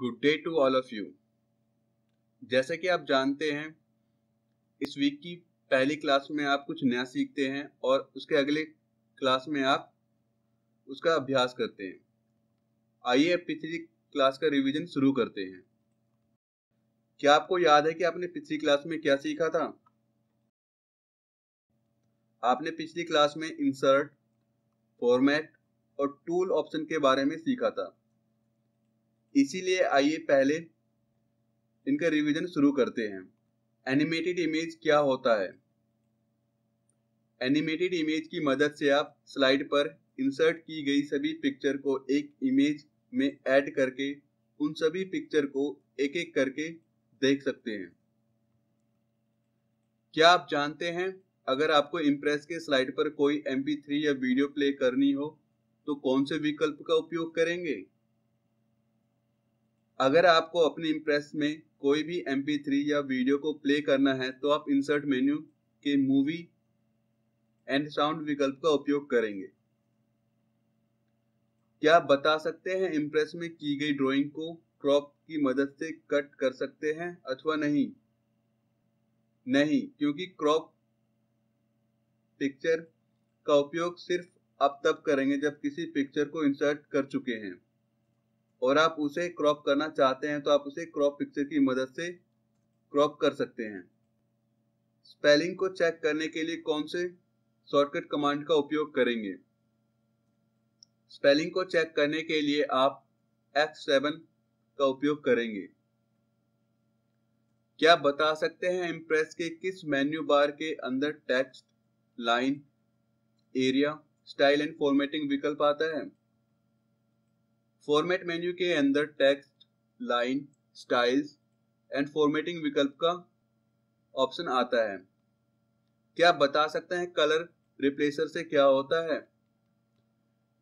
Good day to all of you जैसे कि आप जानते हैं इस वीक की पहली क्लास में आप कुछ नया सीखते हैं और उसके अगले क्लास में आप उसका अभ्यास करते हैं आइए पिछली क्लास का रिवीजन शुरू करते हैं क्या आपको याद है कि आपने पिछली क्लास में क्या सीखा था आपने पिछली क्लास में इंसर्ट फॉर्मेट और टूल ऑप्शन के बारे में सीखा था इसीलिए आइए पहले इनका रिवीजन शुरू करते हैं एनिमेटेड इमेज क्या होता है एनिमेटेड इमेज की मदद से आप स्लाइड पर इंसर्ट की गई सभी पिक्चर को एक इमेज में ऐड करके उन सभी पिक्चर को एक एक करके देख सकते हैं क्या आप जानते हैं अगर आपको इम्प्रेस के स्लाइड पर कोई एम या वीडियो प्ले करनी हो तो कौन से विकल्प का उपयोग करेंगे अगर आपको अपने इम्प्रेस में कोई भी एम थ्री या वीडियो को प्ले करना है तो आप इंसर्ट मेन्यू के मूवी एंड साउंड विकल्प का उपयोग करेंगे क्या आप बता सकते हैं इम्प्रेस में की गई ड्राइंग को क्रॉप की मदद से कट कर सकते हैं अथवा नहीं नहीं क्योंकि क्रॉप पिक्चर का उपयोग सिर्फ अब तब करेंगे जब किसी पिक्चर को इंसर्ट कर चुके हैं और आप उसे क्रॉप करना चाहते हैं तो आप उसे क्रॉप पिक्चर की मदद से क्रॉप कर सकते हैं स्पेलिंग को चेक करने के लिए कौन से शॉर्टकट कमांड का उपयोग करेंगे स्पेलिंग को चेक करने के लिए आप F7 का उपयोग करेंगे क्या आप बता सकते हैं इम्प्रेस के किस मेन्यू बार के अंदर text line area style and formatting विकल्प आता है फॉर्मेट मेन्यू के अंदर text line styles and formatting विकल्प का ऑप्शन आता है क्या आप बता सकते हैं कलर रिप्लेसर से क्या होता है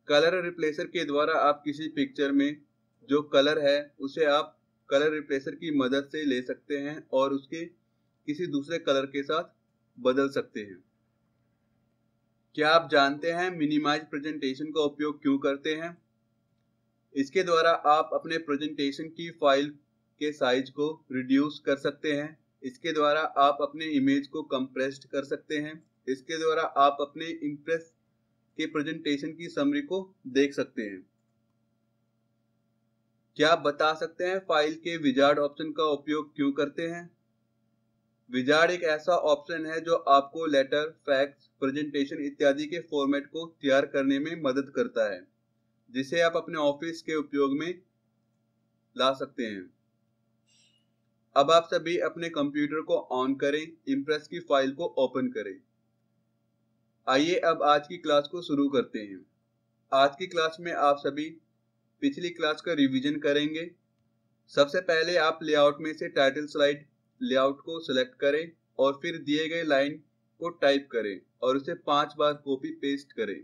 कलर रिप्लेसर के द्वारा आप किसी पिक्चर में जो कलर है उसे आप कलर रिप्लेसर की मदद से ले सकते हैं और उसके किसी दूसरे कलर के साथ बदल सकते हैं क्या आप जानते हैं मिनिमाइज प्रेजेंटेशन का उपयोग क्यों करते हैं इसके द्वारा आप अपने प्रेजेंटेशन की फाइल के साइज को रिड्यूस कर सकते हैं इसके द्वारा आप अपने इमेज को कंप्रेस्ड कर सकते हैं इसके द्वारा आप अपने इम्प्रेस के प्रेजेंटेशन की समरी को देख सकते हैं क्या आप बता सकते हैं फाइल के विजार्ड ऑप्शन का उपयोग क्यों करते हैं विजार्ड एक ऐसा ऑप्शन है जो आपको लेटर फैक्स प्रेजेंटेशन इत्यादि के फॉर्मेट को तैयार करने में मदद करता है जिसे आप अपने ऑफिस के उपयोग में ला सकते हैं अब आप सभी अपने कंप्यूटर को ऑन करें इम्प्रेस की फाइल को ओपन करें आइए अब आज की क्लास को शुरू करते हैं आज की क्लास में आप सभी पिछली क्लास का रिवीजन करेंगे सबसे पहले आप लेआउट में से टाइटल स्लाइड लेआउट को सिलेक्ट करें और फिर दिए गए लाइन को टाइप करें और उसे पांच बार कॉपी पेस्ट करें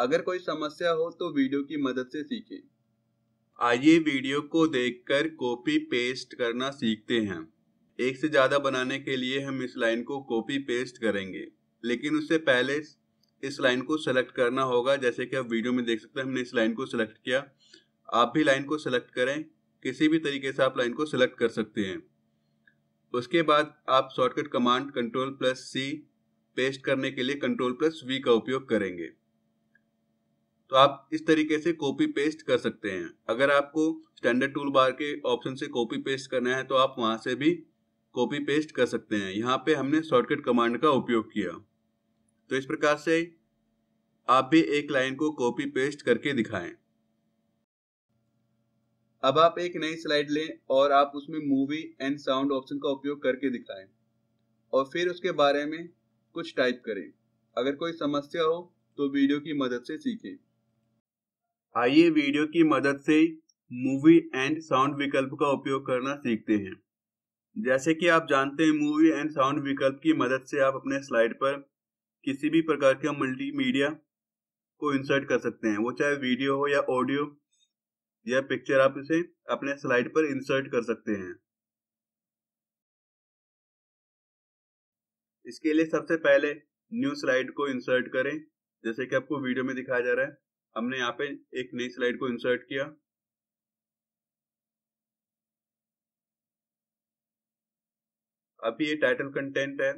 अगर कोई समस्या हो तो वीडियो की मदद से सीखें आइए वीडियो को देखकर कॉपी पेस्ट करना सीखते हैं एक से ज़्यादा बनाने के लिए हम इस लाइन को कॉपी पेस्ट करेंगे लेकिन उससे पहले इस लाइन को सेलेक्ट करना होगा जैसे कि आप वीडियो में देख सकते हैं हमने इस लाइन को सेलेक्ट किया आप भी लाइन को सेलेक्ट करें किसी भी तरीके से आप लाइन को सेलेक्ट कर सकते हैं उसके बाद आप shortcut command control plus C paste करने के लिए कंट्रोल प्लस वी का उपयोग करेंगे तो आप इस तरीके से कॉपी पेस्ट कर सकते हैं अगर आपको स्टैंडर्ड टूल बार के ऑप्शन से कॉपी पेस्ट करना है तो आप वहां से भी कॉपी पेस्ट कर सकते हैं यहाँ पे हमने शॉर्टकट कमांड का उपयोग किया तो इस प्रकार से आप भी एक लाइन को कॉपी पेस्ट करके दिखाएं अब आप एक नई स्लाइड लें और आप उसमें मूवी एंड साउंड ऑप्शन का उपयोग करके दिखाएं और फिर उसके बारे में कुछ टाइप करें अगर कोई समस्या हो तो वीडियो की मदद से सीखें आइए वीडियो की मदद से मूवी एंड साउंड विकल्प का उपयोग करना सीखते हैं जैसे कि आप जानते हैं मूवी एंड साउंड विकल्प की मदद से आप अपने स्लाइड पर किसी भी प्रकार के मल्टीमीडिया को इंसर्ट कर सकते हैं वो चाहे वीडियो हो या ऑडियो या पिक्चर आप इसे अपने स्लाइड पर इंसर्ट कर सकते हैं इसके लिए सबसे पहले न्यू स्लाइड को इंसर्ट करें जैसे कि आपको वीडियो में दिखाया जा रहा है हमने यहाँ पे एक नई स्लाइड को इंसर्ट किया अभी ये टाइटल कंटेंट है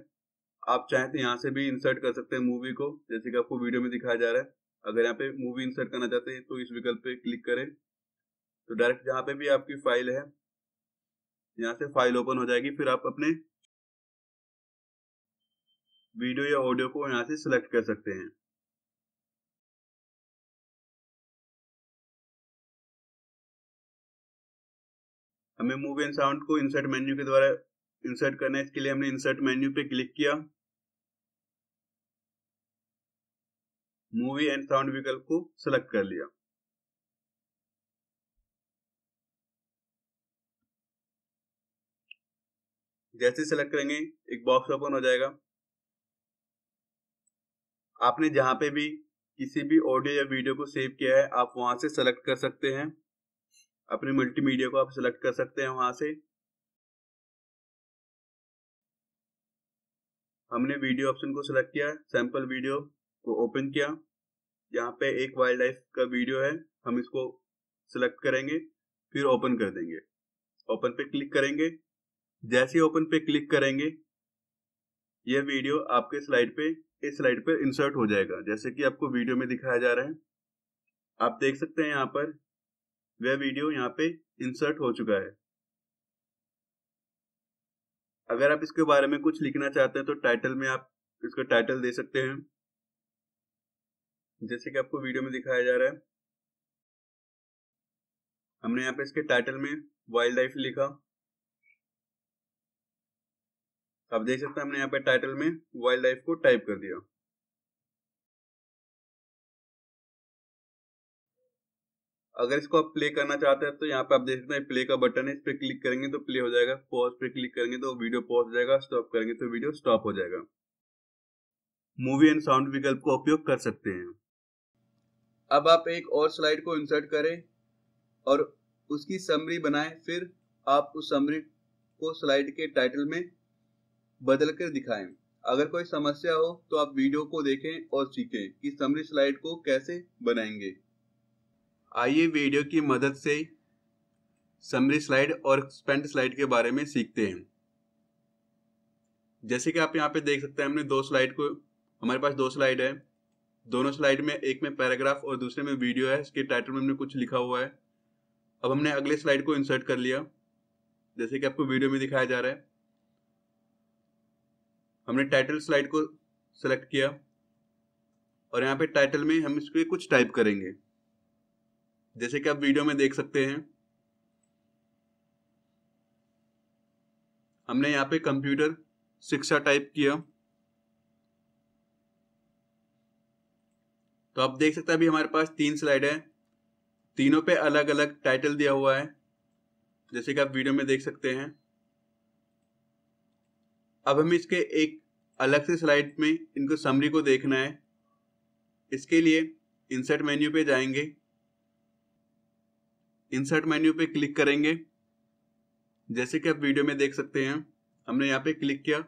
आप चाहें तो यहाँ से भी इंसर्ट कर सकते हैं मूवी को जैसे कि आपको वीडियो में दिखाया जा रहा है अगर यहाँ पे मूवी इंसर्ट करना चाहते हैं तो इस विकल्प पे क्लिक करें तो डायरेक्ट जहाँ पे भी आपकी फाइल है यहाँ से फाइल ओपन हो जाएगी फिर आप अपने वीडियो या ऑडियो को यहाँ से सिलेक्ट कर सकते हैं हमें मूव एंड साउंड को इंसर्ट मेन्यू के द्वारा इंसर्ट करना है इसके लिए हमने इंसर्ट मेन्यू पे क्लिक किया मूवी एंड साउंड विकल्प को सिलेक्ट कर लिया जैसे सिलेक्ट करेंगे एक बॉक्स ओपन हो जाएगा आपने जहां पे भी किसी भी ऑडियो या वीडियो को सेव किया है आप वहां से सेलेक्ट कर सकते हैं अपने मल्टीमीडिया को आप सिलेक्ट कर सकते हैं वहां से हमने वीडियो ऑप्शन को सिलेक्ट किया सैंपल वीडियो को ओपन किया यहाँ पे एक वाइल्ड लाइफ का वीडियो है हम इसको सिलेक्ट करेंगे फिर ओपन कर देंगे ओपन पे क्लिक करेंगे जैसे ओपन पे क्लिक करेंगे यह वीडियो आपके स्लाइड पे इस स्लाइड पर इंसर्ट हो जाएगा जैसे कि आपको वीडियो में दिखाया जा रहा है आप देख सकते हैं यहाँ पर वह वीडियो यहाँ पे इंसर्ट हो चुका है अगर आप इसके बारे में कुछ लिखना चाहते हैं तो टाइटल में आप इसका टाइटल दे सकते हैं जैसे कि आपको वीडियो में दिखाया जा रहा है हमने यहाँ पे इसके टाइटल में वाइल्ड लाइफ लिखा आप देख सकते हैं हमने यहाँ पे टाइटल में वाइल्ड लाइफ को टाइप कर दिया अगर इसको आप प्ले करना चाहते हैं तो यहाँ पे आप देख सकते हैं प्ले का बटन है इस पर क्लिक करेंगे तो प्ले हो जाएगा पॉज पे क्लिक करेंगे तो वीडियो पॉज हो जाएगा स्टॉप करेंगे तो वीडियो स्टॉप हो जाएगा मूवी एंड साउंड विकल्प का उपयोग कर सकते हैं अब आप एक और स्लाइड को इंसर्ट करें और उसकी समरी बनाएं फिर आप उस समरी को स्लाइड के टाइटल में बदल कर दिखाएं अगर कोई समस्या हो तो आप वीडियो को देखें और सीखें कि समरी स्लाइड को कैसे बनाएंगे आइए वीडियो की मदद से समरी स्लाइड और स्पेंट स्लाइड के बारे में सीखते हैं जैसे कि आप यहाँ पे देख सकते हैं हमने दो स्लाइड को हमारे पास दो स्लाइड है दोनों स्लाइड में एक में पैराग्राफ और दूसरे में वीडियो है इसके टाइटल में हमने कुछ लिखा हुआ है अब हमने अगले स्लाइड को इंसर्ट कर लिया जैसे कि आपको वीडियो में दिखाया जा रहा है हमने टाइटल स्लाइड को सेलेक्ट किया और यहाँ पे टाइटल में हम इसके कुछ टाइप करेंगे जैसे कि आप वीडियो में देख सकते हैं हमने यहाँ पे कंप्यूटर शिक्षा टाइप किया तो आप देख सकते हैं अभी हमारे पास तीन स्लाइड है तीनों पे अलग अलग टाइटल दिया हुआ है जैसे कि आप वीडियो में देख सकते हैं अब हमें इसके एक अलग से स्लाइड में इनको समरी को देखना है इसके लिए इंसर्ट मेन्यू पे जाएंगे इंसर्ट मेन्यू पे क्लिक करेंगे जैसे कि आप वीडियो में देख सकते हैं हमने यहाँ पे क्लिक किया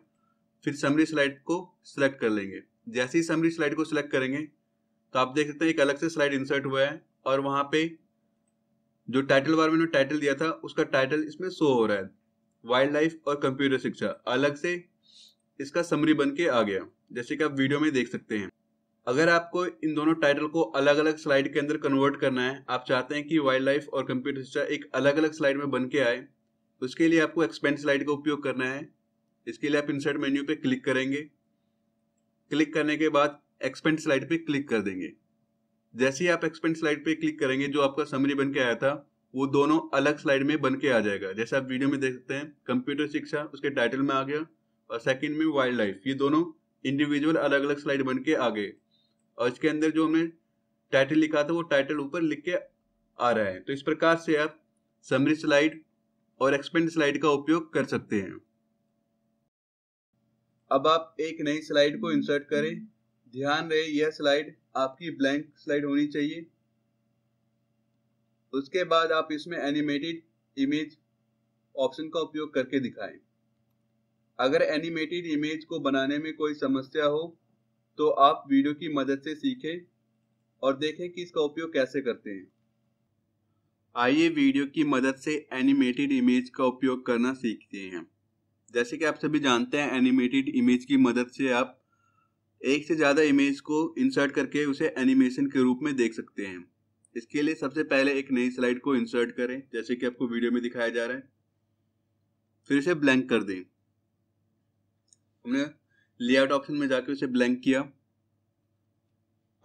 फिर समरी स्लाइड को सिलेक्ट कर लेंगे जैसे ही समरी स्लाइड को सिलेक्ट करेंगे तो आप देख सकते हैं एक अलग से स्लाइड इंसर्ट हुआ है और वहाँ पे जो टाइटल बार मैंने टाइटल दिया था उसका टाइटल इसमें शो हो रहा है वाइल्ड लाइफ और कंप्यूटर शिक्षा अलग से इसका समरी बन के आ गया जैसे कि आप वीडियो में देख सकते हैं अगर आपको इन दोनों टाइटल को अलग अलग स्लाइड के अंदर कन्वर्ट करना है आप चाहते हैं कि वाइल्ड लाइफ और कंप्यूटर शिक्षा एक अलग अलग स्लाइड में बन के आए तो उसके लिए आपको एक्सपेंड स्लाइड का उपयोग करना है इसके लिए आप इंसर्ट मेन्यू पे क्लिक करेंगे क्लिक करने के बाद एक्सपेंड स्लाइड पे क्लिक कर देंगे जैसे ही आप एक्सपेंड स्लाइड पे क्लिक करेंगे जो आपका समरी बन के आया था वो दोनों अलग स्लाइड में बन के आ जाएगा जैसे आप वीडियो में देख सकते हैं कंप्यूटर शिक्षा उसके टाइटल में आ गया और सेकंड में वाइल्ड लाइफ ये दोनों इंडिविजुअल अलग अलग स्लाइड बन के आ गए और इसके अंदर जो हमने टाइटल लिखा था वो टाइटल ऊपर लिख के आ रहा है तो इस प्रकार से आप समरी स्लाइड और एक्सपेंड स्लाइड का उपयोग कर सकते हैं अब आप एक नई स्लाइड को इंसर्ट करें ध्यान रहे यह स्लाइड आपकी ब्लैंक स्लाइड होनी चाहिए उसके बाद आप इसमें एनिमेटेड इमेज ऑप्शन का उपयोग करके दिखाएं अगर एनिमेटेड इमेज को बनाने में कोई समस्या हो तो आप वीडियो की मदद से सीखें और देखें कि इसका उपयोग कैसे करते हैं आइए वीडियो की मदद से एनिमेटेड इमेज का उपयोग करना सीखते हैं जैसे कि आप सभी जानते हैं एनिमेटेड इमेज की मदद से आप एक से ज़्यादा इमेज को इंसर्ट करके उसे एनिमेशन के रूप में देख सकते हैं इसके लिए सबसे पहले एक नई स्लाइड को इंसर्ट करें जैसे कि आपको वीडियो में दिखाया जा रहा है फिर इसे ब्लैंक कर दें हमने लेआउट ऑप्शन में जाके उसे ब्लैंक किया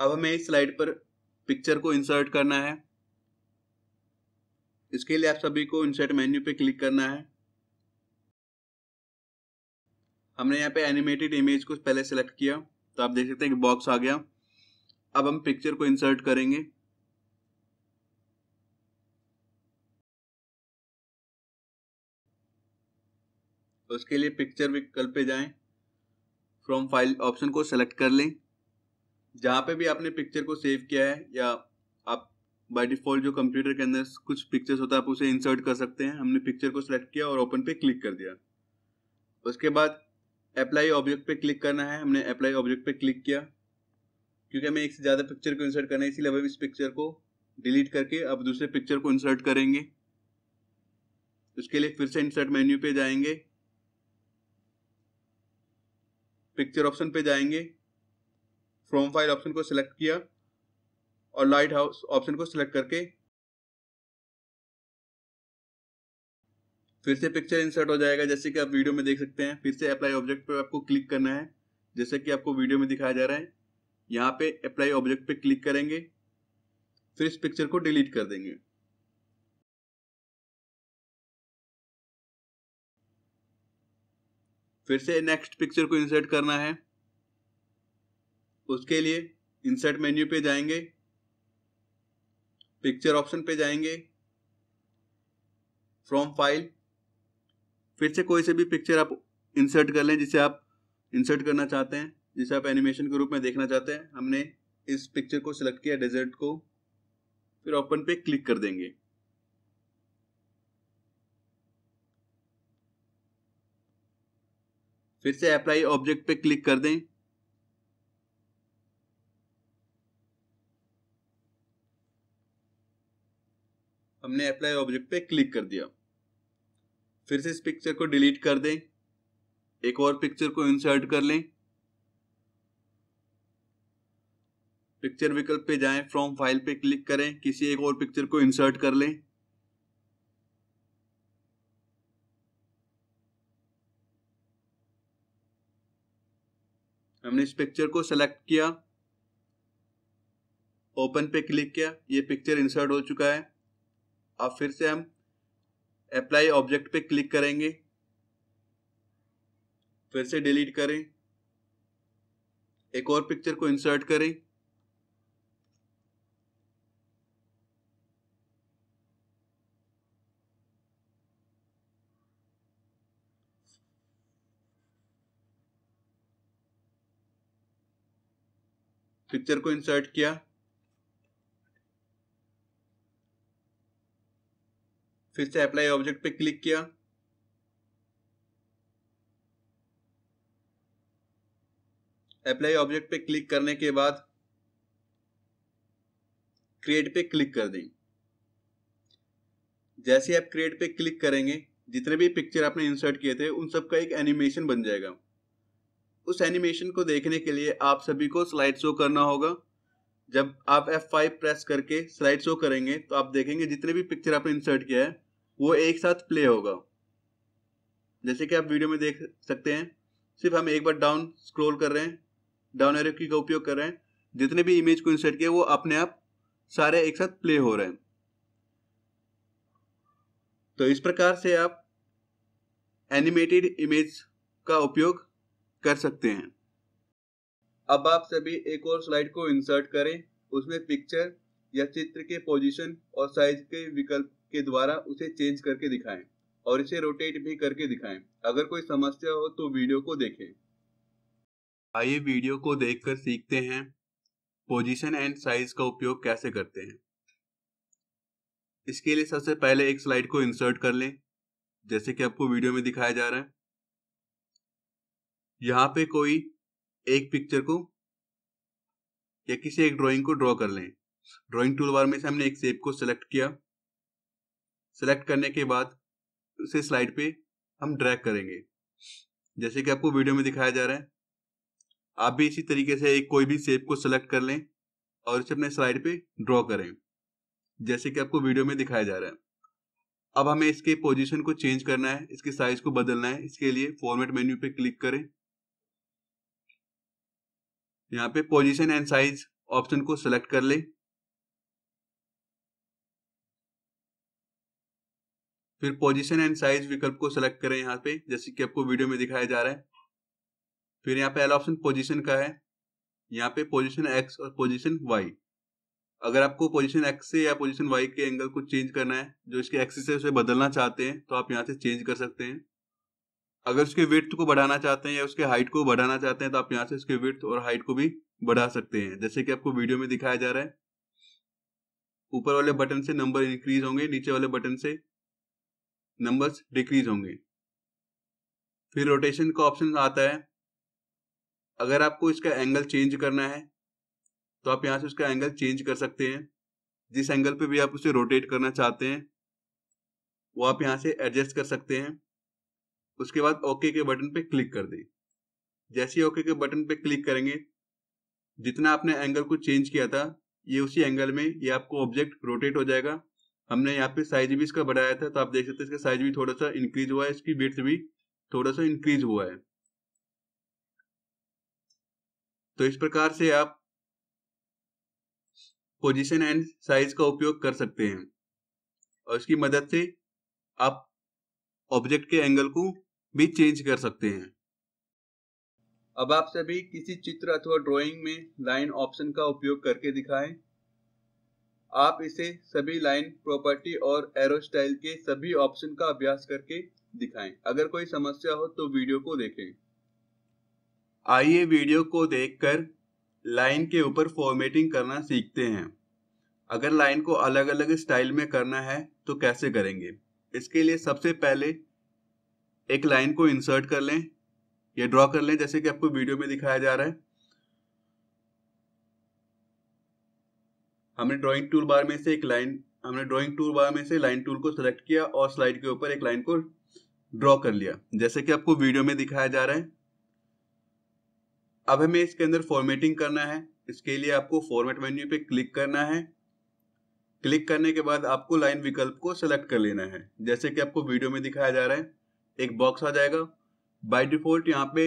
अब हमें इस स्लाइड पर पिक्चर को इंसर्ट करना है इसके लिए आप सभी को इंसर्ट मेन्यू पे क्लिक करना है हमने यहाँ पे एनिमेटेड इमेज को पहले सेलेक्ट किया तो आप देख सकते हैं कि बॉक्स आ गया अब हम पिक्चर को इंसर्ट करेंगे उसके लिए पिक्चर विकल्प पे जाएं फ्रॉम फाइल ऑप्शन को सेलेक्ट कर लें जहाँ पे भी आपने पिक्चर को सेव किया है या आप बाय डिफॉल्ट जो कंप्यूटर के अंदर कुछ पिक्चर्स होता है आप उसे इंसर्ट कर सकते हैं हमने पिक्चर को सिलेक्ट किया और ओपन पे क्लिक कर दिया उसके बाद अप्लाई ऑब्जेक्ट पे क्लिक करना है हमने अप्लाई ऑब्जेक्ट पे क्लिक किया क्योंकि हमें एक से ज़्यादा पिक्चर को इंसर्ट करना है इसीलिए हम इस पिक्चर को डिलीट करके अब दूसरे पिक्चर को इंसर्ट करेंगे उसके लिए फिर से इंसर्ट मेन्यू पे जाएंगे पिक्चर ऑप्शन पे जाएंगे फ्रॉम फाइल ऑप्शन को सिलेक्ट किया और लाइट हाउस ऑप्शन को सिलेक्ट करके फिर से पिक्चर इंसर्ट हो जाएगा जैसे कि आप वीडियो में देख सकते हैं फिर से अप्लाई ऑब्जेक्ट पर आपको क्लिक करना है जैसे कि आपको वीडियो में दिखाया जा रहा है यहाँ पे अप्लाई ऑब्जेक्ट पे क्लिक करेंगे फिर इस पिक्चर को डिलीट कर देंगे फिर से नेक्स्ट पिक्चर को इंसर्ट करना है उसके लिए इंसर्ट मेन्यू पे जाएंगे पिक्चर ऑप्शन पे जाएंगे फ्रॉम फाइल फिर से कोई से भी पिक्चर आप इंसर्ट कर लें जिसे आप इंसर्ट करना चाहते हैं जिसे आप एनिमेशन के रूप में देखना चाहते हैं हमने इस पिक्चर को सिलेक्ट किया डेजर्ट को फिर ओपन पे क्लिक कर देंगे फिर से अप्लाई ऑब्जेक्ट पे क्लिक कर दें हमने अप्लाई ऑब्जेक्ट पे क्लिक कर दिया फिर से इस पिक्चर को डिलीट कर दें एक और पिक्चर को इंसर्ट कर लें पिक्चर विकल्प पे जाएं फ्रॉम फाइल पे क्लिक करें किसी एक और पिक्चर को इंसर्ट कर लें हमने इस पिक्चर को सेलेक्ट किया ओपन पे क्लिक किया ये पिक्चर इंसर्ट हो चुका है अब फिर से हम अप्लाई ऑब्जेक्ट पे क्लिक करेंगे फिर से डिलीट करें एक और पिक्चर को इंसर्ट करें पिक्चर को इंसर्ट किया फिर से अप्लाई ऑब्जेक्ट पे क्लिक किया अप्लाई ऑब्जेक्ट पे क्लिक करने के बाद क्रिएट पे क्लिक कर दें जैसे आप क्रिएट पे क्लिक करेंगे जितने भी पिक्चर आपने इंसर्ट किए थे उन सब का एक एनिमेशन बन जाएगा उस एनिमेशन को देखने के लिए आप सभी को स्लाइड शो करना होगा जब आप F5 प्रेस करके स्लाइड शो करेंगे तो आप देखेंगे जितने भी पिक्चर आपने इंसर्ट किया है वो एक साथ प्ले होगा जैसे कि आप वीडियो में देख सकते हैं सिर्फ हम एक बार डाउन स्क्रॉल कर रहे हैं डाउन एरो की का उपयोग कर रहे हैं जितने भी इमेज को इंसर्ट किया वो अपने आप सारे एक साथ प्ले हो रहे हैं तो इस प्रकार से आप एनिमेटेड इमेज का उपयोग कर सकते हैं अब आप सभी एक और स्लाइड को इंसर्ट करें उसमें पिक्चर या चित्र के पोजीशन और साइज के विकल्प के द्वारा उसे चेंज करके दिखाएं और इसे रोटेट भी करके दिखाएं अगर कोई समस्या हो तो वीडियो को देखें आइए वीडियो को देखकर सीखते हैं पोजीशन एंड साइज का उपयोग कैसे करते हैं इसके लिए सबसे पहले एक स्लाइड को इंसर्ट कर लें जैसे कि आपको वीडियो में दिखाया जा रहा है यहां पे कोई एक पिक्चर को या किसी एक ड्राइंग को ड्रॉ कर लें ड्राइंग टूल बार में से हमने एक शेप को सिलेक्ट किया सिलेक्ट करने के बाद उसे स्लाइड पे हम ड्रैग करेंगे जैसे कि आपको वीडियो में दिखाया जा रहा है आप भी इसी तरीके से एक कोई भी शेप को सिलेक्ट कर लें और इसे अपने स्लाइड पे ड्रॉ करें जैसे कि आपको वीडियो में दिखाया जा रहा है अब हमें इसके पोजीशन को चेंज करना है इसके साइज को बदलना है इसके लिए फॉर्मेट मेन्यू पे क्लिक करें यहाँ पे पोजीशन एंड साइज ऑप्शन को सिलेक्ट कर ले फिर पोजीशन एंड साइज विकल्प को सिलेक्ट करें यहाँ पे जैसे कि आपको वीडियो में दिखाया जा रहा है फिर यहाँ पे पहला ऑप्शन पोजीशन का है यहाँ पे पोजीशन एक्स और पोजीशन वाई अगर आपको पोजीशन एक्स से या पोजीशन वाई के एंगल को चेंज करना है जो इसके एक्सिस से उसे बदलना चाहते हैं तो आप यहाँ से चेंज कर सकते हैं अगर उसके विथ को बढ़ाना चाहते हैं या उसके हाइट को बढ़ाना चाहते हैं तो आप यहाँ से उसके विथ और हाइट को भी बढ़ा सकते हैं जैसे कि आपको वीडियो में दिखाया जा रहा है ऊपर वाले बटन से नंबर इंक्रीज होंगे नीचे वाले बटन से नंबर डिक्रीज होंगे फिर रोटेशन का ऑप्शन आता है अगर आपको इसका एंगल चेंज करना है तो आप यहाँ से उसका एंगल चेंज कर सकते हैं जिस एंगल पे भी आप उसे रोटेट करना चाहते हैं वो आप यहाँ से एडजस्ट कर सकते हैं उसके बाद ओके के बटन पे क्लिक कर दें जैसे ओके के बटन पे क्लिक करेंगे जितना आपने एंगल को चेंज किया था ये उसी एंगल में ये आपको ऑब्जेक्ट रोटेट हो जाएगा हमने यहाँ पे साइज भी इसका बढ़ाया था तो आप देख सकते हैं इसका साइज भी थोड़ा सा इंक्रीज हुआ है इसकी विथ भी थोड़ा सा इंक्रीज हुआ है तो इस प्रकार से आप पोजीशन एंड साइज का उपयोग कर सकते हैं और इसकी मदद से आप ऑब्जेक्ट के एंगल को भी चेंज कर सकते हैं अब आप सभी किसी चित्र अथवा ड्राइंग में लाइन ऑप्शन का उपयोग करके दिखाएं। आप इसे सभी लाइन प्रॉपर्टी और एरो स्टाइल के सभी ऑप्शन का अभ्यास करके दिखाएं। अगर कोई समस्या हो तो वीडियो को देखें आइए वीडियो को देखकर लाइन के ऊपर फॉर्मेटिंग करना सीखते हैं अगर लाइन को अलग अलग स्टाइल में करना है तो कैसे करेंगे इसके लिए सबसे पहले एक लाइन को इंसर्ट कर लें या ड्रॉ कर लें जैसे कि आपको वीडियो में दिखाया जा रहा है हमने ड्राइंग टूल बार में से एक लाइन हमने ड्राइंग टूल बार में से लाइन टूल को सिलेक्ट किया और स्लाइड के ऊपर एक लाइन को ड्रॉ कर लिया जैसे कि आपको वीडियो में दिखाया जा रहा है अब हमें इसके अंदर फॉर्मेटिंग करना है इसके लिए आपको फॉर्मेट मेन्यू पे क्लिक करना है क्लिक करने के बाद आपको लाइन विकल्प को सिलेक्ट कर लेना है जैसे कि आपको वीडियो में दिखाया जा रहा है एक बॉक्स आ जाएगा बाय डिफॉल्ट यहाँ पे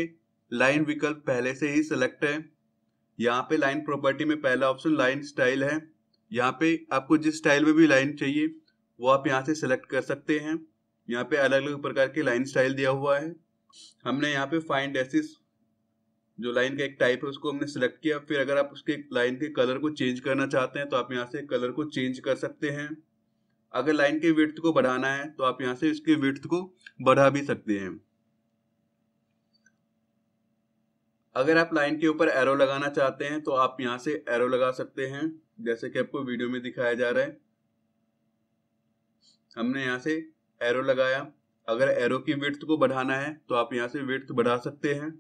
लाइन विकल्प पहले से ही सिलेक्ट है यहाँ पे लाइन प्रॉपर्टी में पहला ऑप्शन लाइन स्टाइल है यहाँ पे आपको जिस स्टाइल में भी लाइन चाहिए वो आप यहाँ से सिलेक्ट कर सकते हैं यहाँ पे अलग अलग प्रकार के लाइन स्टाइल दिया हुआ है हमने यहाँ पे फाइंड एसिस जो लाइन का एक टाइप है उसको हमने सेलेक्ट किया फिर अगर आप उसके लाइन के कलर को चेंज करना चाहते हैं तो आप यहाँ से कलर को चेंज कर सकते हैं अगर लाइन के विर्थ को बढ़ाना है तो आप यहाँ से इसके विर्थ को बढ़ा भी सकते हैं अगर आप लाइन के ऊपर एरो लगाना चाहते हैं तो आप यहां से एरो लगा सकते हैं जैसे कि आपको वीडियो में दिखाया जा रहा है हमने यहां से एरो लगाया अगर एरो की विर्थ को बढ़ाना है तो आप यहां से विर्थ बढ़ा सकते हैं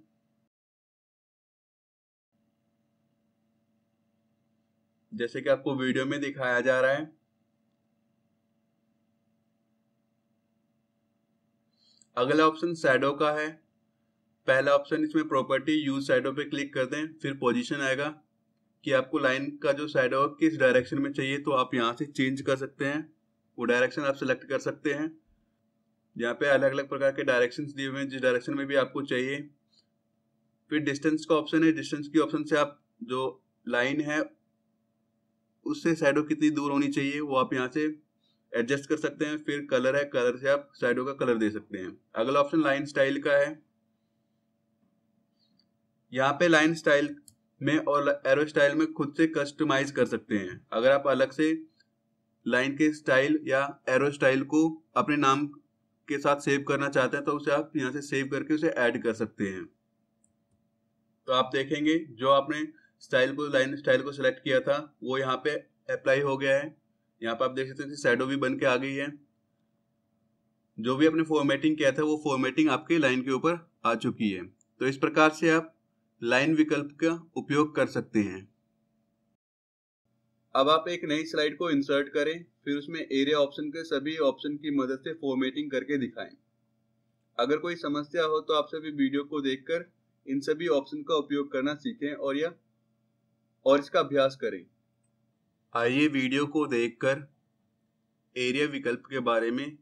जैसे कि आपको वीडियो में दिखाया जा रहा है अगला ऑप्शन सैडो का है पहला ऑप्शन इसमें प्रॉपर्टी यूज सैडो पे क्लिक कर दें फिर पोजीशन आएगा कि आपको लाइन का जो सैडो किस डायरेक्शन में चाहिए तो आप यहाँ से चेंज कर सकते हैं वो डायरेक्शन आप सेलेक्ट कर सकते हैं यहाँ पे अलग अलग प्रकार के डायरेक्शन दिए हुए हैं जिस डायरेक्शन में भी आपको चाहिए फिर डिस्टेंस का ऑप्शन है डिस्टेंस की ऑप्शन से आप जो लाइन है उससे साइडो कितनी दूर होनी चाहिए वो आप यहाँ से एडजस्ट कर सकते हैं फिर कलर है कलर से आप साइडों का कलर दे सकते हैं अगला ऑप्शन लाइन स्टाइल का है यहाँ पे लाइन स्टाइल में और एरो स्टाइल में खुद से कस्टमाइज कर सकते हैं अगर आप अलग से लाइन के स्टाइल या एरो स्टाइल को अपने नाम के साथ सेव करना चाहते हैं तो उसे आप यहाँ से सेव करके उसे ऐड कर सकते हैं तो आप देखेंगे जो आपने स्टाइल को लाइन स्टाइल को सिलेक्ट किया था वो यहाँ पे अप्लाई हो गया है यहाँ पे आप देख सकते हैं शेडो भी बन के आ गई है जो भी आपने फॉर्मेटिंग किया था वो फॉर्मेटिंग आपके लाइन के ऊपर आ चुकी है तो इस प्रकार से आप लाइन विकल्प का उपयोग कर सकते हैं अब आप एक नई स्लाइड को इंसर्ट करें फिर उसमें एरिया ऑप्शन के सभी ऑप्शन की मदद से फॉर्मेटिंग करके दिखाएं अगर कोई समस्या हो तो आप सभी वीडियो को देखकर इन सभी ऑप्शन का उपयोग करना सीखें और या और इसका अभ्यास करें आइए वीडियो को देखकर एरिया विकल्प के बारे में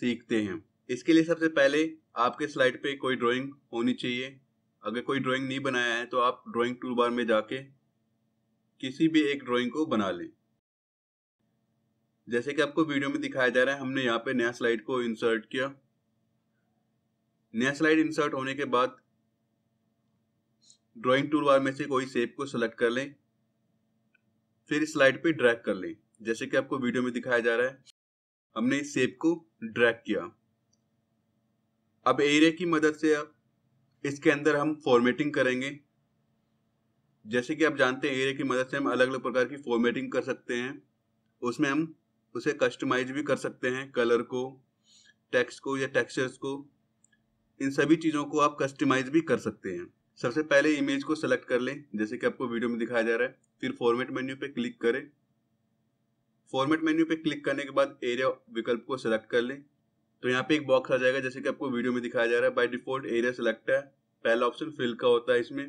सीखते हैं इसके लिए सबसे पहले आपके स्लाइड पे कोई ड्राइंग होनी चाहिए अगर कोई ड्राइंग नहीं बनाया है तो आप ड्राइंग टूल बार में जाके किसी भी एक ड्राइंग को बना लें जैसे कि आपको वीडियो में दिखाया जा रहा है हमने यहाँ पे नया स्लाइड को इंसर्ट किया नया स्लाइड इंसर्ट होने के बाद ड्राइंग टूल बार में से कोई सेप को सिलेक्ट कर लें फिर स्लाइड पे ड्रैग कर लें जैसे कि आपको वीडियो में दिखाया जा रहा है हमने इस सेप को ड्रैग किया अब एरिया की मदद से आप इसके अंदर हम फॉर्मेटिंग करेंगे जैसे कि आप जानते हैं एरिया की मदद से हम अलग अलग प्रकार की फॉर्मेटिंग कर सकते हैं उसमें हम उसे कस्टमाइज भी कर सकते हैं कलर को टेक्स्ट को या टेक्सचर्स को इन सभी चीज़ों को आप कस्टमाइज भी कर सकते हैं सबसे पहले इमेज को सेलेक्ट कर लें जैसे कि आपको वीडियो में दिखाया जा रहा है फिर फॉर्मेट मेन्यू पे क्लिक करें फॉर्मेट मेन्यू पे क्लिक करने के बाद एरिया विकल्प को सिलेक्ट कर लें तो यहाँ पे एक बॉक्स आ जाएगा जैसे कि आपको वीडियो में दिखाया जा रहा है बाय डिफॉल्ट एरिया सिलेक्ट है पहला ऑप्शन फिल का होता है इसमें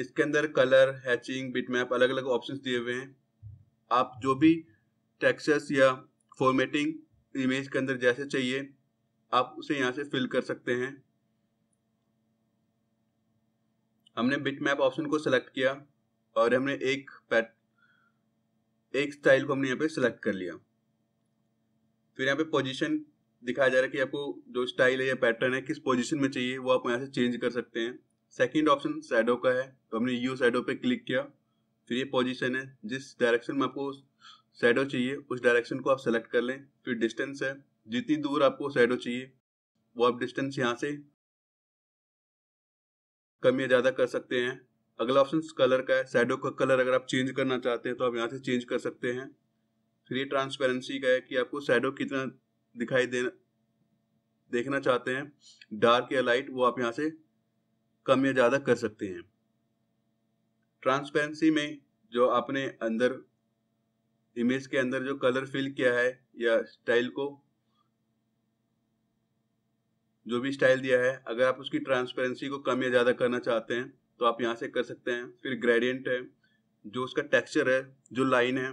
इसके अंदर कलर हैचिंग बिटमैप अलग अलग ऑप्शंस दिए हुए हैं आप जो भी टेक्सचर्स या फॉर्मेटिंग इमेज के अंदर जैसे चाहिए आप उसे यहाँ से फिल कर सकते हैं हमने बिटमैप ऑप्शन को सिलेक्ट किया और हमने एक पैट एक स्टाइल को हमने यहाँ पे सिलेक्ट कर लिया फिर यहाँ पे पोजीशन दिखाया जा रहा है कि आपको जो स्टाइल है या पैटर्न है किस पोजीशन में चाहिए वो आप यहाँ से चेंज कर सकते हैं सेकंड ऑप्शन सैडो का है तो हमने यू सैडो पे क्लिक किया फिर ये पोजीशन है जिस डायरेक्शन में आपको सैडो चाहिए उस डायरेक्शन को आप सेलेक्ट कर लें फिर डिस्टेंस है जितनी दूर आपको सैडो चाहिए वो आप डिस्टेंस यहाँ से कम या ज़्यादा कर सकते हैं अगला ऑप्शन कलर का है शैडो का कलर अगर आप चेंज करना चाहते हैं तो आप यहाँ से चेंज कर सकते हैं फिर ये ट्रांसपेरेंसी का है कि आपको सैडो कितना दिखाई देना देखना चाहते हैं डार्क या लाइट वो आप यहाँ से कम या ज़्यादा कर सकते हैं ट्रांसपेरेंसी में जो आपने अंदर इमेज के अंदर जो कलर फिल किया है या स्टाइल को जो भी स्टाइल दिया है अगर आप उसकी ट्रांसपेरेंसी को कम या ज़्यादा करना चाहते हैं तो आप यहाँ से कर सकते हैं फिर ग्रेडियंट है जो उसका टेक्सचर है जो लाइन है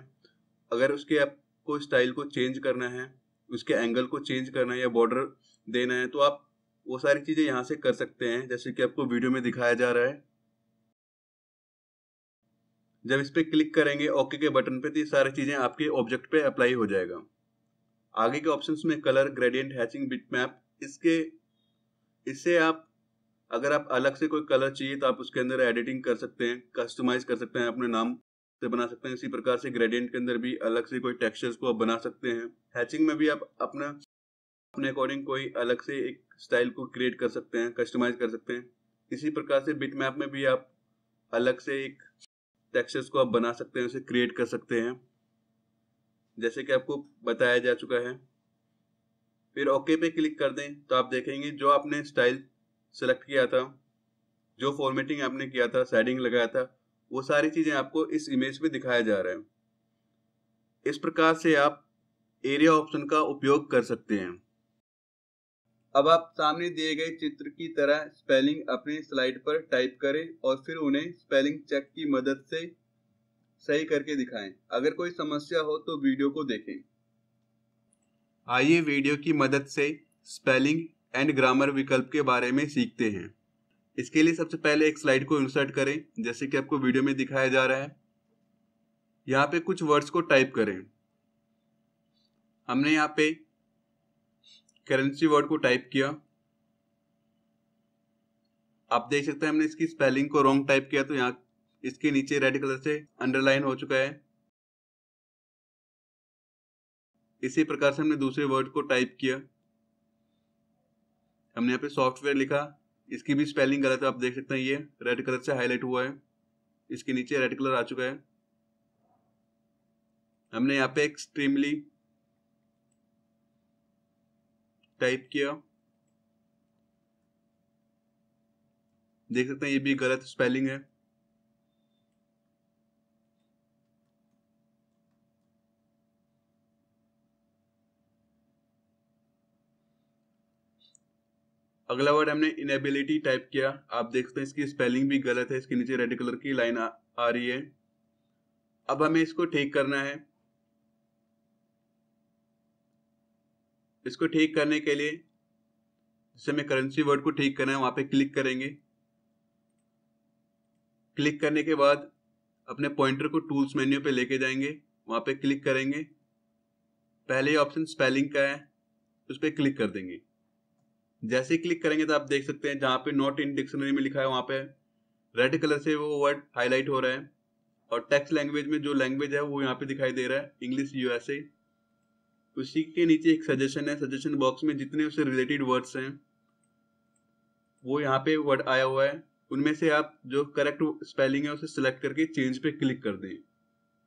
अगर उसके आपको स्टाइल को चेंज करना है उसके एंगल को चेंज करना है या बॉर्डर देना है तो आप वो सारी चीज़ें यहाँ से कर सकते हैं जैसे कि आपको वीडियो में दिखाया जा रहा है जब इस पर क्लिक करेंगे ओके के बटन पे तो ये सारी चीज़ें आपके ऑब्जेक्ट पे अप्लाई हो जाएगा आगे के ऑप्शंस में colour gradient hatching bitmap इसके इससे आप अगर आप अलग से कोई कलर चाहिए तो आप उसके अंदर एडिटिंग कर सकते हैं कस्टमाइज कर सकते हैं अपने नाम से बना सकते हैं इसी प्रकार से ग्रेडियंट के अंदर भी अलग से कोई टेक्सचर्स को आप बना सकते हैं हैचिंग में भी आप अपना अपने अकॉर्डिंग कोई अलग से एक स्टाइल को क्रिएट कर सकते हैं कस्टमाइज कर सकते हैं इसी प्रकार से बिट मैप में भी आप अलग से एक टेक्सचर्स को आप बना सकते हैं उसे क्रिएट कर सकते हैं जैसे कि आपको बताया जा चुका है फिर ओके पे क्लिक कर दें तो आप देखेंगे जो आपने स्टाइल सेलेक्ट किया था जो फॉर्मेटिंग आपने किया था सेडिंग लगाया था वो सारी चीज़ें आपको इस इमेज में दिखाया जा रहा है इस प्रकार से आप एरिया ऑप्शन का उपयोग कर सकते हैं अब आप सामने दिए गए चित्र की तरह स्पेलिंग अपने स्लाइड पर टाइप करें और फिर उन्हें स्पेलिंग चेक की मदद से सही करके दिखाएं। अगर कोई समस्या हो तो वीडियो को देखें आइए वीडियो की मदद से स्पेलिंग एंड ग्रामर विकल्प के बारे में सीखते हैं इसके लिए सबसे पहले एक स्लाइड को इंसर्ट करें जैसे कि आपको वीडियो में दिखाया जा रहा है यहाँ पे कुछ वर्ड्स को टाइप करें हमने यहाँ पे करेंसी वर्ड को टाइप किया आप देख सकते हैं हमने इसकी स्पेलिंग को रॉन्ग टाइप किया तो यहाँ इसके नीचे रेड कलर से अंडरलाइन हो चुका है इसी प्रकार से हमने दूसरे वर्ड को टाइप किया हमने यहाँ पे सॉफ्टवेयर लिखा इसकी भी स्पेलिंग गलत है आप देख सकते हैं ये रेड कलर से हाईलाइट हुआ है इसके नीचे रेड कलर आ चुका है हमने यहाँ पे एक्सट्रीमली टाइप किया देख सकते हैं ये भी गलत स्पेलिंग है अगला वर्ड हमने इनएबिलिटी टाइप किया आप देखते हैं इसकी स्पेलिंग भी गलत है इसके नीचे रेड कलर की लाइन आ, आ रही है अब हमें इसको ठीक करना है इसको ठीक करने के लिए जैसे हमें करेंसी वर्ड को ठीक करना है वहां पे क्लिक करेंगे क्लिक करने के बाद अपने पॉइंटर को टूल्स मेन्यू पे लेके जाएंगे वहां पे क्लिक करेंगे पहले ऑप्शन स्पेलिंग का है उस पर क्लिक कर देंगे जैसे क्लिक करेंगे तो आप देख सकते हैं जहां पे नॉट इन डिक्शनरी में लिखा है वहां पे रेड कलर से वो वर्ड हाईलाइट हो रहा है और टेक्स्ट लैंग्वेज में जो लैंग्वेज है वो यहाँ पे दिखाई दे रहा है इंग्लिश यूएसए उसी के नीचे एक सजेशन है सजेशन बॉक्स में जितने उससे रिलेटेड वर्ड्स हैं वो यहाँ पे वर्ड आया हुआ है उनमें से आप जो करेक्ट स्पेलिंग है उसे सिलेक्ट करके चेंज पे क्लिक कर दें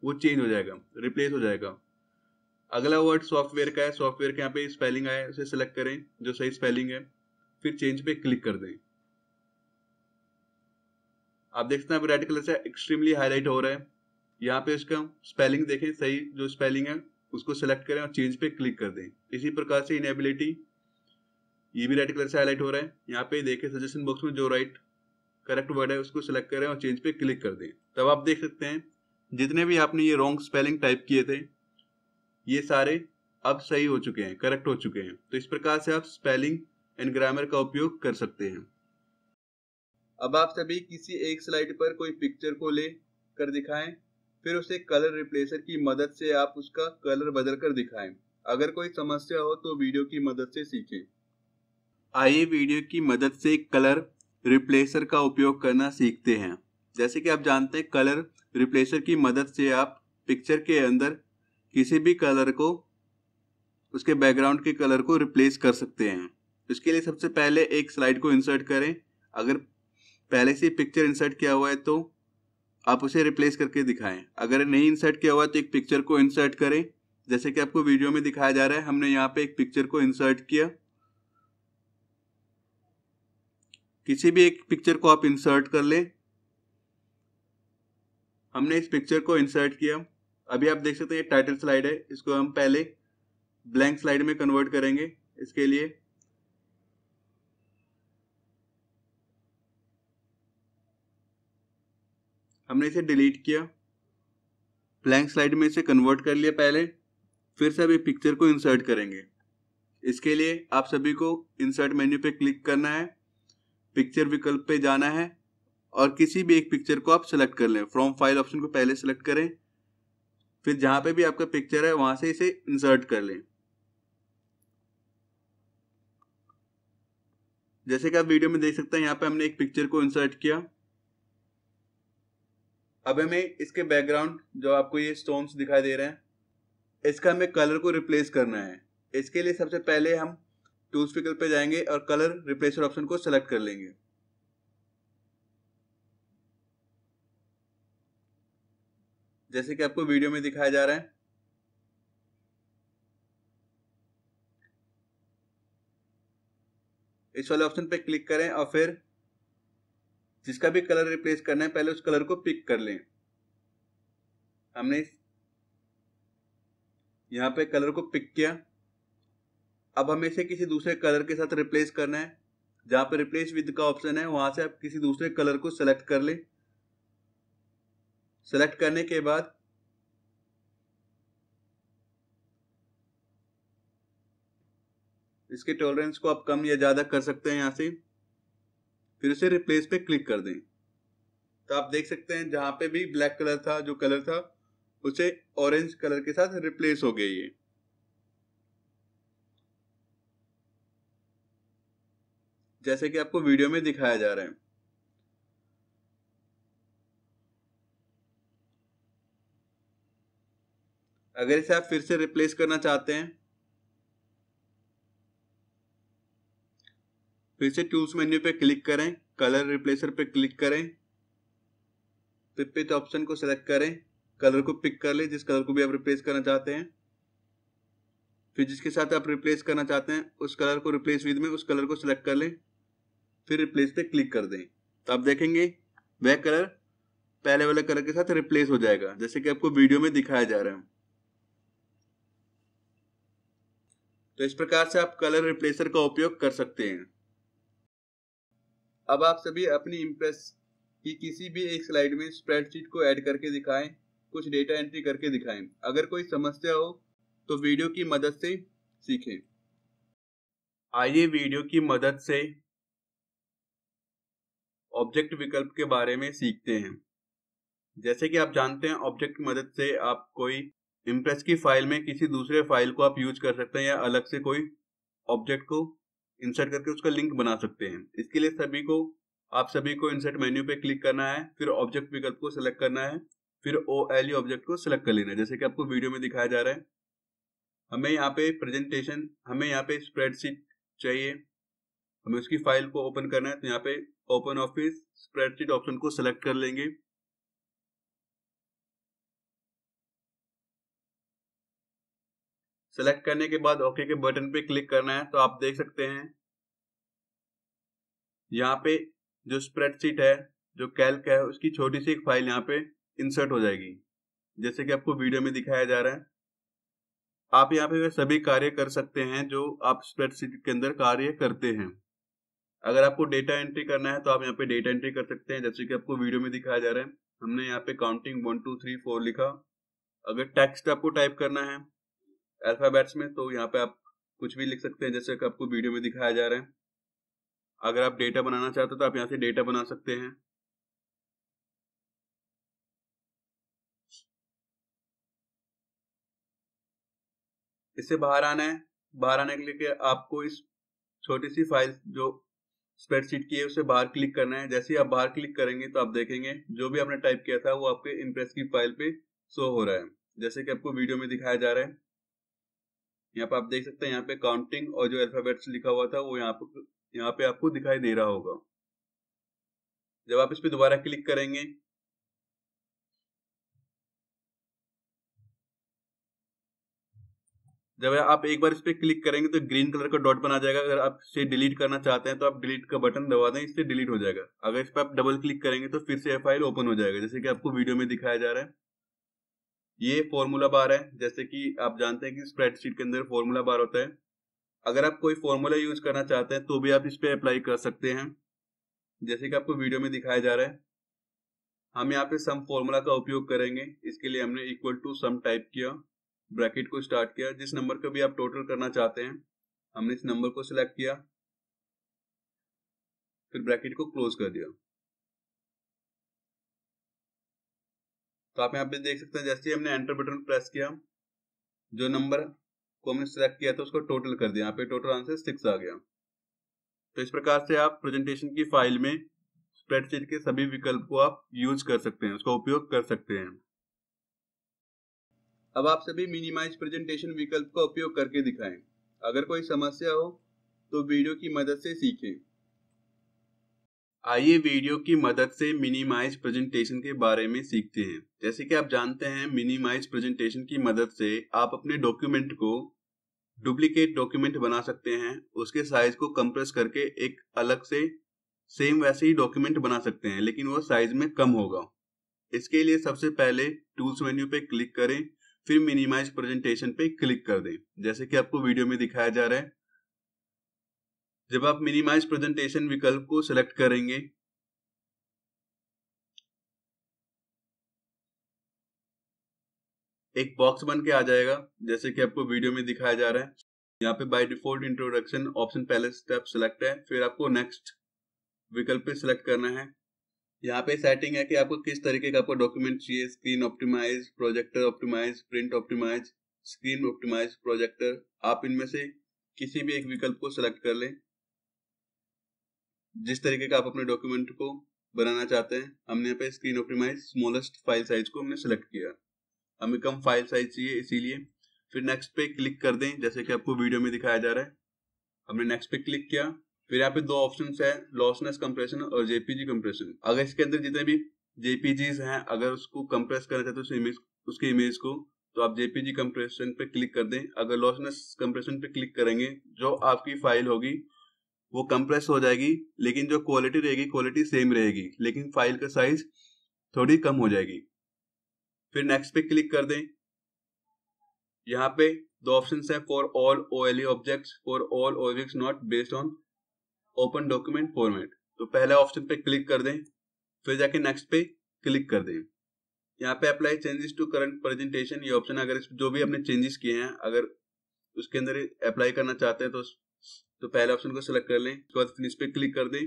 वो चेंज हो जाएगा रिप्लेस हो जाएगा अगला वर्ड सॉफ्टवेयर का है सॉफ्टवेयर के यहाँ पे स्पेलिंग आया उसे सिलेक्ट करें जो सही स्पेलिंग है फिर चेंज पे क्लिक कर दें आप देखते हैं अब रेड कलर से एक्सट्रीमली हाईलाइट हो रहा है यहाँ पे उसका स्पेलिंग देखें सही जो स्पेलिंग है उसको सिलेक्ट करें और चेंज पे क्लिक कर दें इसी प्रकार से इनेबिलिटी ये भी रेड कलर से हाईलाइट हो रहा है यहाँ पे देखें सजेशन बॉक्स में जो राइट करेक्ट वर्ड है उसको सिलेक्ट करें और चेंज पे क्लिक कर दें तब आप देख सकते हैं जितने भी आपने ये रॉन्ग स्पेलिंग टाइप किए थे ये सारे अब सही हो चुके हैं करेक्ट हो चुके हैं तो इस प्रकार से आप स्पेलिंग एंड ग्रामर का उपयोग कर सकते हैं अब आप सभी किसी एक स्लाइड पर कोई पिक्चर को ले कर दिखाएं फिर उसे कलर रिप्लेसर की मदद से आप उसका कलर बदल कर दिखाएं अगर कोई समस्या हो तो वीडियो की मदद से सीखें आइए वीडियो की मदद से कलर रिप्लेसर का उपयोग करना सीखते हैं जैसे कि आप जानते हैं कलर रिप्लेसर की मदद से आप पिक्चर के अंदर किसी भी कलर को उसके बैकग्राउंड के कलर को रिप्लेस कर सकते हैं इसके लिए सबसे पहले एक स्लाइड को इंसर्ट करें अगर पहले से पिक्चर इंसर्ट किया हुआ है तो आप उसे रिप्लेस करके दिखाएं अगर नहीं इंसर्ट किया हुआ तो एक पिक्चर को इंसर्ट करें जैसे कि आपको वीडियो में दिखाया जा रहा है हमने यहाँ पे एक पिक्चर को इंसर्ट किया किसी भी एक पिक्चर को आप इंसर्ट कर लें हमने इस पिक्चर को इंसर्ट किया अभी आप देख सकते हैं ये टाइटल स्लाइड है इसको हम पहले ब्लैंक स्लाइड में कन्वर्ट करेंगे इसके लिए हमने इसे डिलीट किया ब्लैंक स्लाइड में इसे कन्वर्ट कर लिया पहले फिर से अभी पिक्चर को इंसर्ट करेंगे इसके लिए आप सभी को इंसर्ट मेन्यू पे क्लिक करना है पिक्चर विकल्प पे जाना है और किसी भी एक पिक्चर को आप सेलेक्ट कर लें फ्रॉम फाइल ऑप्शन को पहले सेलेक्ट करें फिर जहां पे भी आपका पिक्चर है वहां से इसे इंसर्ट कर लें जैसे कि आप वीडियो में देख सकते हैं यहां पे हमने एक पिक्चर को इंसर्ट किया अब हमें इसके बैकग्राउंड जो आपको ये स्टोन्स दिखाई दे रहे हैं इसका हमें कलर को रिप्लेस करना है इसके लिए सबसे पहले हम टूल्स विकल्प पे जाएंगे और कलर रिप्लेसर ऑप्शन को सेलेक्ट कर लेंगे जैसे कि आपको वीडियो में दिखाया जा रहा है इस वाले ऑप्शन पे क्लिक करें और फिर जिसका भी कलर रिप्लेस करना है पहले उस कलर को पिक कर लें हमने यहां पे कलर को पिक किया अब हमें इसे किसी दूसरे कलर के साथ रिप्लेस करना है जहां पे रिप्लेस विद का ऑप्शन है वहां से आप किसी दूसरे कलर को सेलेक्ट कर लें सेलेक्ट करने के बाद इसके टॉलरेंस को आप कम या ज़्यादा कर सकते हैं यहां से फिर उसे रिप्लेस पे क्लिक कर दें तो आप देख सकते हैं जहां पे भी ब्लैक कलर था जो कलर था उसे ऑरेंज कलर के साथ रिप्लेस हो गई ये जैसे कि आपको वीडियो में दिखाया जा रहा है अगर इसे आप फिर से रिप्लेस करना चाहते हैं फिर से टूल्स मेन्यू पे क्लिक करें कलर रिप्लेसर पे क्लिक करें पिपित ऑप्शन को सिलेक्ट करें कलर को पिक कर ले जिस कलर को भी आप रिप्लेस करना चाहते हैं फिर जिसके साथ आप रिप्लेस करना चाहते हैं उस कलर को रिप्लेस विद में उस कलर को सिलेक्ट कर लें फिर रिप्लेस पे क्लिक कर दें तो आप देखेंगे वह कलर पहले वाले कलर के साथ रिप्लेस हो जाएगा जैसे कि आपको वीडियो में दिखाया जा रहा है तो इस प्रकार से आप कलर रिप्लेसर का उपयोग कर सकते हैं अब आप सभी अपनी इम्प्रेस की किसी भी एक स्लाइड में स्प्रेडशीट को ऐड करके दिखाएं कुछ डेटा एंट्री करके दिखाएं अगर कोई समस्या हो तो वीडियो की मदद से सीखें आइए वीडियो की मदद से ऑब्जेक्ट विकल्प के बारे में सीखते हैं जैसे कि आप जानते हैं ऑब्जेक्ट मदद से आप कोई इम्प्रेस की फाइल में किसी दूसरे फाइल को आप यूज कर सकते हैं या अलग से कोई ऑब्जेक्ट को इंसर्ट करके उसका लिंक बना सकते हैं इसके लिए सभी को आप सभी को इंसर्ट मेन्यू पे क्लिक करना है फिर ऑब्जेक्ट विकल्प को सिलेक्ट करना है फिर ओ एल ई ऑब्जेक्ट को सिलेक्ट कर लेना है जैसे कि आपको वीडियो में दिखाया जा रहा है हमें यहाँ पे प्रेजेंटेशन हमें यहाँ पे स्प्रेडशीट चाहिए हमें उसकी फाइल को ओपन करना है तो यहाँ पे ओपन ऑफिस स्प्रेडशीट ऑप्शन को सिलेक्ट कर लेंगे सेलेक्ट करने के बाद ओके के बटन पे क्लिक करना है तो आप देख सकते हैं यहाँ पे जो स्प्रेडशीट है जो कैल्क है उसकी छोटी सी एक फाइल यहाँ पे इंसर्ट हो जाएगी जैसे कि आपको वीडियो में दिखाया जा रहा है आप यहाँ पे वे सभी कार्य कर सकते हैं जो आप स्प्रेडशीट के अंदर कार्य करते हैं अगर आपको डेटा एंट्री करना है तो आप यहाँ पे डेटा एंट्री कर सकते हैं जैसे कि आपको वीडियो में दिखाया जा रहा है हमने यहाँ पे counting one two three four लिखा अगर टेक्स्ट आपको टाइप करना है अल्फाबेट्स में तो यहाँ पे आप कुछ भी लिख सकते हैं जैसे आपको वीडियो में दिखाया जा रहा है अगर आप डेटा बनाना चाहते हो तो आप यहाँ से डेटा बना सकते हैं इससे बाहर आना है बाहर आने के लिए आपको इस छोटी सी फाइल जो स्प्रेडशीट की है उसे बाहर क्लिक करना है जैसे ही आप बाहर क्लिक करेंगे तो आप देखेंगे जो भी आपने टाइप किया था वो आपके इम्प्रेस की फाइल पे शो हो रहा है जैसे कि आपको वीडियो में दिखाया जा रहा है यहाँ पे आप देख सकते हैं यहाँ पे काउंटिंग और जो अल्फाबेट्स लिखा हुआ था वो यहाँ पर यहाँ पे आपको दिखाई दे रहा होगा जब आप इस पर दोबारा क्लिक करेंगे जब आप एक बार इस पर क्लिक करेंगे तो ग्रीन कलर का डॉट बना जाएगा अगर आप इसे डिलीट करना चाहते हैं तो आप डिलीट का बटन दबा दें इससे डिलीट हो जाएगा अगर इस पर आप डबल क्लिक करेंगे तो फिर से फाइल ओपन हो जाएगा जैसे कि आपको वीडियो में दिखाया जा रहा है ये फॉर्मूला बार है जैसे कि आप जानते हैं कि स्प्रेडशीट के अंदर फॉर्मूला बार होता है अगर आप कोई फॉर्मूला यूज करना चाहते हैं तो भी आप इस पर अप्लाई कर सकते हैं जैसे कि आपको वीडियो में दिखाया जा रहा है हम यहाँ पे सम फॉर्मूला का उपयोग करेंगे इसके लिए हमने इक्वल टू सम टाइप किया ब्रैकेट को स्टार्ट किया जिस नंबर का भी आप टोटल करना चाहते हैं हमने इस नंबर को सिलेक्ट किया फिर ब्रैकेट को क्लोज कर दिया तो आप यहाँ पे देख सकते हैं जैसे ही हमने एंटर बटन प्रेस किया जो नंबर को हमने सिलेक्ट किया था उसको टोटल कर दिया यहाँ पे टोटल आंसर सिक्स आ गया तो इस प्रकार से आप प्रेजेंटेशन की फाइल में स्प्रेडशीट के सभी विकल्प को आप यूज कर सकते हैं उसका उपयोग कर सकते हैं अब आप सभी मिनिमाइज प्रेजेंटेशन विकल्प का उपयोग करके दिखाएं अगर कोई समस्या हो तो वीडियो की मदद से सीखें आइए वीडियो की मदद से मिनिमाइज प्रेजेंटेशन के बारे में सीखते हैं जैसे कि आप जानते हैं मिनिमाइज प्रेजेंटेशन की मदद से आप अपने डॉक्यूमेंट को डुप्लीकेट डॉक्यूमेंट बना सकते हैं उसके साइज को कंप्रेस करके एक अलग से सेम वैसे ही डॉक्यूमेंट बना सकते हैं लेकिन वो साइज में कम होगा इसके लिए सबसे पहले टूल्स मेन्यू पे क्लिक करें फिर मिनिमाइज प्रेजेंटेशन पे क्लिक कर दें जैसे कि आपको वीडियो में दिखाया जा रहा है जब आप मिनिमाइज प्रेजेंटेशन विकल्प को सिलेक्ट करेंगे एक बॉक्स बन के आ जाएगा जैसे कि आपको वीडियो में दिखाया जा रहा है यहाँ पे बाय डिफॉल्ट इंट्रोडक्शन ऑप्शन पहले स्टेप सिलेक्ट है फिर आपको नेक्स्ट विकल्प पे सिलेक्ट करना है यहाँ पे सेटिंग है कि आपको किस तरीके का आपको डॉक्यूमेंट चाहिए screen optimise projector optimise print optimise screen optimise projector आप इनमें से किसी भी एक विकल्प को सिलेक्ट कर लें जिस तरीके का आप अपने डॉक्यूमेंट को बनाना चाहते हैं हमने यहाँ पे screen optimise smallest file size को हमने सेलेक्ट किया हमें कम फाइल साइज चाहिए इसीलिए फिर नेक्स्ट पे क्लिक कर दें जैसे कि आपको वीडियो में दिखाया जा रहा है हमने नेक्स्ट पे क्लिक किया फिर यहाँ पे दो ऑप्शन है लॉसनेस कंप्रेशन और जेपीजी कंप्रेशन अगर इसके अंदर जितने भी जेपीजीज हैं अगर उसको कंप्रेस करना चाहते हो उस इमेज उसकी इमेज को तो आप जेपीजी कंप्रेशन पे क्लिक कर दें अगर लॉसनेस कंप्रेशन पे क्लिक करेंगे जो आपकी फाइल होगी वो कंप्रेस हो जाएगी लेकिन जो क्वालिटी रहेगी क्वालिटी सेम रहेगी लेकिन फाइल का साइज थोड़ी कम हो जाएगी फिर नेक्स्ट पे क्लिक कर दें यहाँ पे दो ऑप्शन है for all O L E object for all object not based on open document format तो पहले ऑप्शन पे क्लिक कर दें फिर जाके नेक्स्ट पे क्लिक कर दें यहाँ पे apply changes to current presentation ये ऑप्शन अगर जो भी आपने चेंजेस किए हैं अगर उसके अंदर अप्लाई करना चाहते हैं तो तो पहले ऑप्शन को सिलेक्ट कर लें उसके बाद फिनिश पे क्लिक कर दें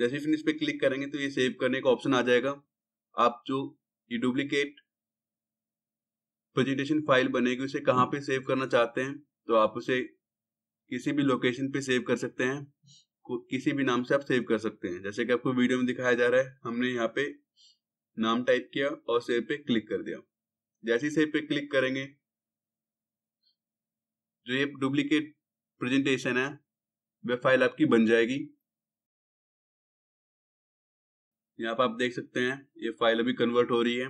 जैसे ही फिनिश पे क्लिक करेंगे तो ये सेव करने का ऑप्शन आ जाएगा आप जो ये डुप्लीकेट प्रेजेंटेशन फाइल बनेगी उसे कहाँ पे सेव करना चाहते हैं तो आप उसे किसी भी लोकेशन पे सेव कर सकते हैं किसी भी नाम से आप सेव कर सकते हैं जैसे कि आपको वीडियो में दिखाया जा रहा है हमने यहाँ पे नाम टाइप किया और सेव पे क्लिक कर दिया जैसे ही सेव पे क्लिक करेंगे जो ये डुप्लीकेट प्रेजेंटेशन है वह फाइल आपकी बन जाएगी यहाँ पर आप देख सकते हैं ये फाइल अभी कन्वर्ट हो रही है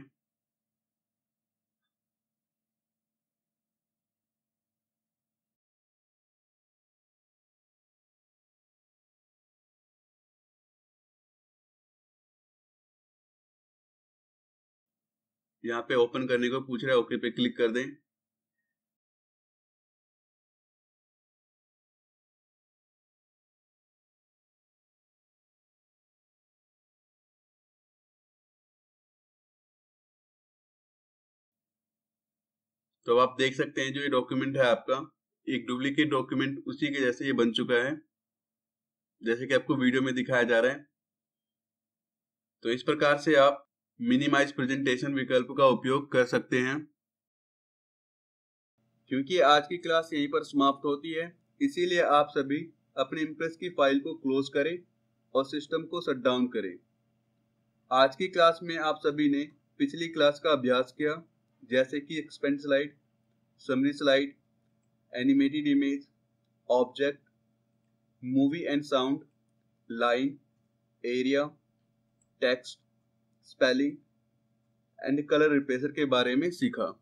यहाँ पे ओपन करने को पूछ रहा है ओके पे क्लिक कर दें तो अब आप देख सकते हैं जो ये डॉक्यूमेंट है आपका एक डुप्लीकेट डॉक्यूमेंट उसी के जैसे ये बन चुका है जैसे कि आपको वीडियो में दिखाया जा रहा है तो इस प्रकार से आप मिनिमाइज प्रेजेंटेशन विकल्प का उपयोग कर सकते हैं क्योंकि आज की क्लास यहीं पर समाप्त होती है इसीलिए आप सभी अपने इम्प्रेस की फाइल को क्लोज करें और सिस्टम को शट डाउन करें आज की क्लास में आप सभी ने पिछली क्लास का अभ्यास किया जैसे कि expand slide summary slide animated image object movie and sound line area text spelling and colour replacer के बारे में सीखा